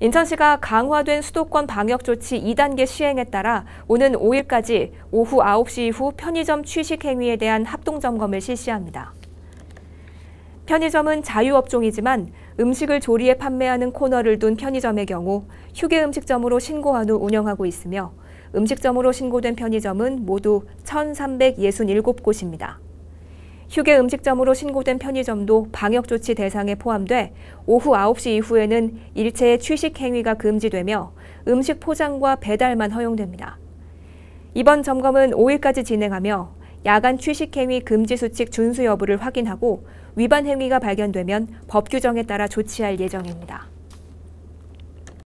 인천시가 강화된 수도권 방역 조치 2단계 시행에 따라 오는 5일까지 오후 9시 이후 편의점 취식 행위에 대한 합동 점검을 실시합니다. 편의점은 자유업종이지만 음식을 조리해 판매하는 코너를 둔 편의점의 경우 휴게 음식점으로 신고한 후 운영하고 있으며 음식점으로 신고된 편의점은 모두 1,367곳입니다. 휴게 음식점으로 신고된 편의점도 방역조치 대상에 포함돼 오후 9시 이후에는 일체의 취식 행위가 금지되며 음식 포장과 배달만 허용됩니다. 이번 점검은 5일까지 진행하며 야간 취식 행위 금지 수칙 준수 여부를 확인하고 위반 행위가 발견되면 법 규정에 따라 조치할 예정입니다.